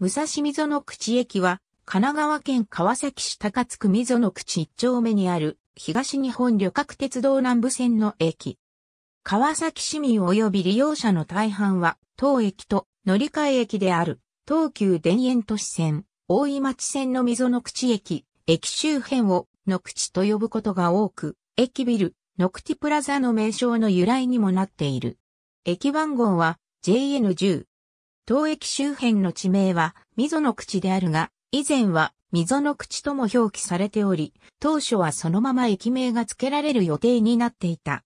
武蔵溝の口駅は、神奈川県川崎市高津区溝の口一丁目にある、東日本旅客鉄道南部線の駅。川崎市民及び利用者の大半は、当駅と乗り換え駅である、東急田園都市線、大井町線の溝の口駅、駅周辺を、の口と呼ぶことが多く、駅ビル、ノクティプラザの名称の由来にもなっている。駅番号は JN10、東駅周辺の地名は、溝の口であるが、以前は、溝の口とも表記されており、当初はそのまま駅名が付けられる予定になっていた。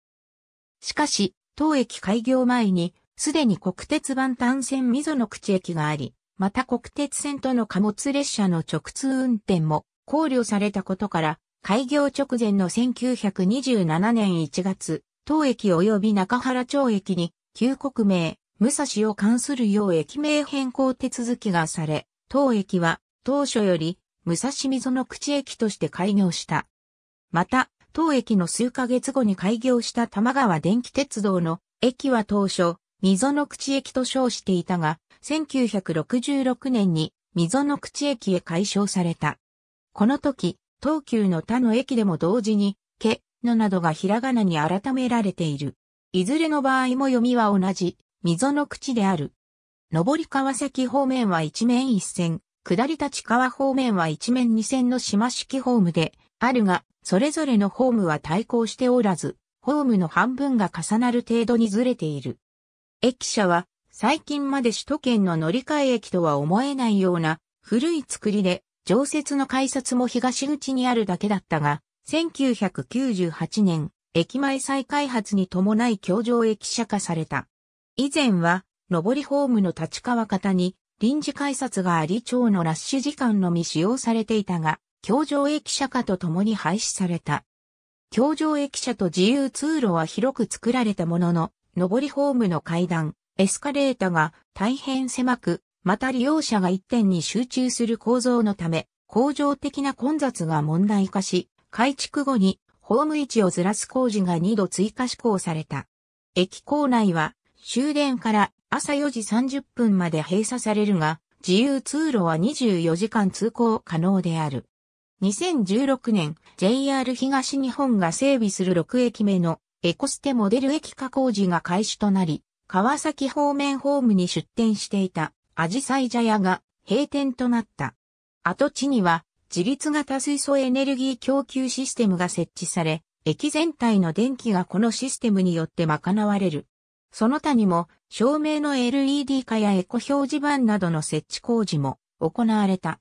しかし、当駅開業前に、すでに国鉄版単線溝の口駅があり、また国鉄線との貨物列車の直通運転も考慮されたことから、開業直前の1927年1月、当駅及び中原町駅に、旧国名、武蔵を関するよう駅名変更手続きがされ、当駅は当初より武蔵溝の口駅として開業した。また、当駅の数ヶ月後に開業した玉川電気鉄道の駅は当初、溝の口駅と称していたが、1966年に溝の口駅へ改称された。この時、東急の他の駅でも同時に、け、のなどがひらがなに改められている。いずれの場合も読みは同じ、溝の口である。上り川崎方面は一面一線、下り立川方面は一面二線の島式ホームで、あるが、それぞれのホームは対抗しておらず、ホームの半分が重なる程度にずれている。駅舎は、最近まで首都圏の乗り換え駅とは思えないような古い作りで、常設の改札も東口にあるだけだったが、1998年、駅前再開発に伴い京上駅舎化された。以前は、上りホームの立川方に、臨時改札があり町のラッシュ時間のみ使用されていたが、京上駅舎下と共に廃止された。京上駅舎と自由通路は広く作られたものの、上りホームの階段、エスカレータが大変狭く、また利用者が一点に集中する構造のため、工場的な混雑が問題化し、改築後にホーム位置をずらす工事が2度追加施行された。駅構内は終電から朝4時30分まで閉鎖されるが、自由通路は24時間通行可能である。2016年、JR 東日本が整備する6駅目のエコステモデル駅化工事が開始となり、川崎方面ホームに出店していたアジサイ茶屋が閉店となった。跡地には自立型水素エネルギー供給システムが設置され、駅全体の電気がこのシステムによって賄われる。その他にも、照明の LED 化やエコ表示板などの設置工事も行われた。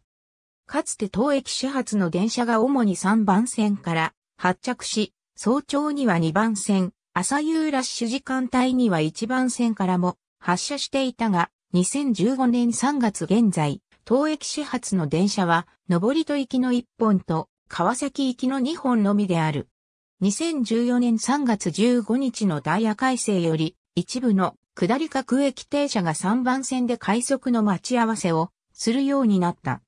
かつて当駅始発の電車が主に3番線から発着し、早朝には2番線、朝夕ラッシュ時間帯には1番線からも発車していたが、2015年3月現在、当駅始発の電車は、上りと行きの1本と、川崎行きの2本のみである。2014年3月15日のダイヤ改正より、一部の下り各駅停車が3番線で快速の待ち合わせをするようになった。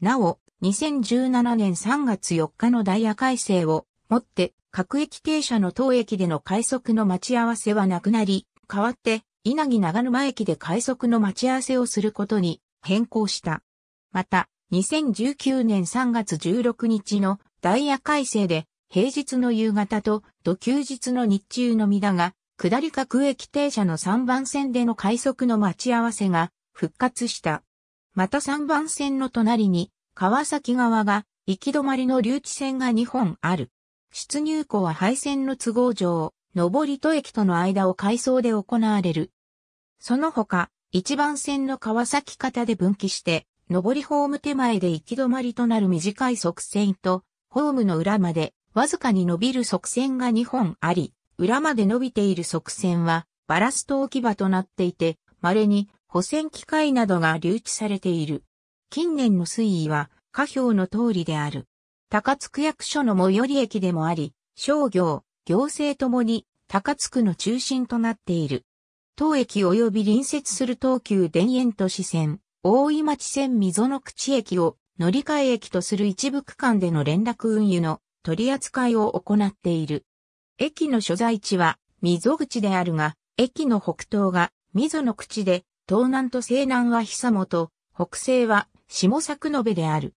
なお、2017年3月4日のダイヤ改正をもって各駅停車の当駅での快速の待ち合わせはなくなり、代わって稲城長沼駅で快速の待ち合わせをすることに変更した。また、2019年3月16日のダイヤ改正で、平日の夕方と土休日の日中のみだが、下り各駅停車の3番線での快速の待ち合わせが復活した。また3番線の隣に川崎側が行き止まりの留置線が2本ある。出入庫は廃線の都合上、上りと駅との間を改装で行われる。その他、1番線の川崎方で分岐して、上りホーム手前で行き止まりとなる短い側線と、ホームの裏までわずかに伸びる側線が2本あり、裏まで伸びている側線はバラスト置き場となっていて、稀に保線機械などが留置されている。近年の水位は下表の通りである。高津区役所の最寄り駅でもあり、商業、行政ともに高津区の中心となっている。当駅及び隣接する東急田園都市線、大井町線溝の口駅を乗り換え駅とする一部区間での連絡運輸の取り扱いを行っている。駅の所在地は溝口であるが、駅の北東が溝の口で、東南と西南は久本、北西は下作延べである。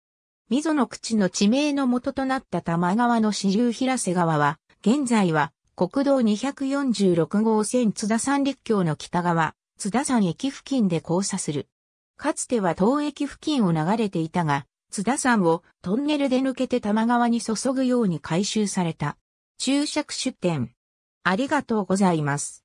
溝の口の地名の元となった玉川の支流平瀬川は、現在は国道246号線津田山陸橋の北側、津田山駅付近で交差する。かつては東駅付近を流れていたが、津田山をトンネルで抜けて玉川に注ぐように改修された。注釈出典。ありがとうございます。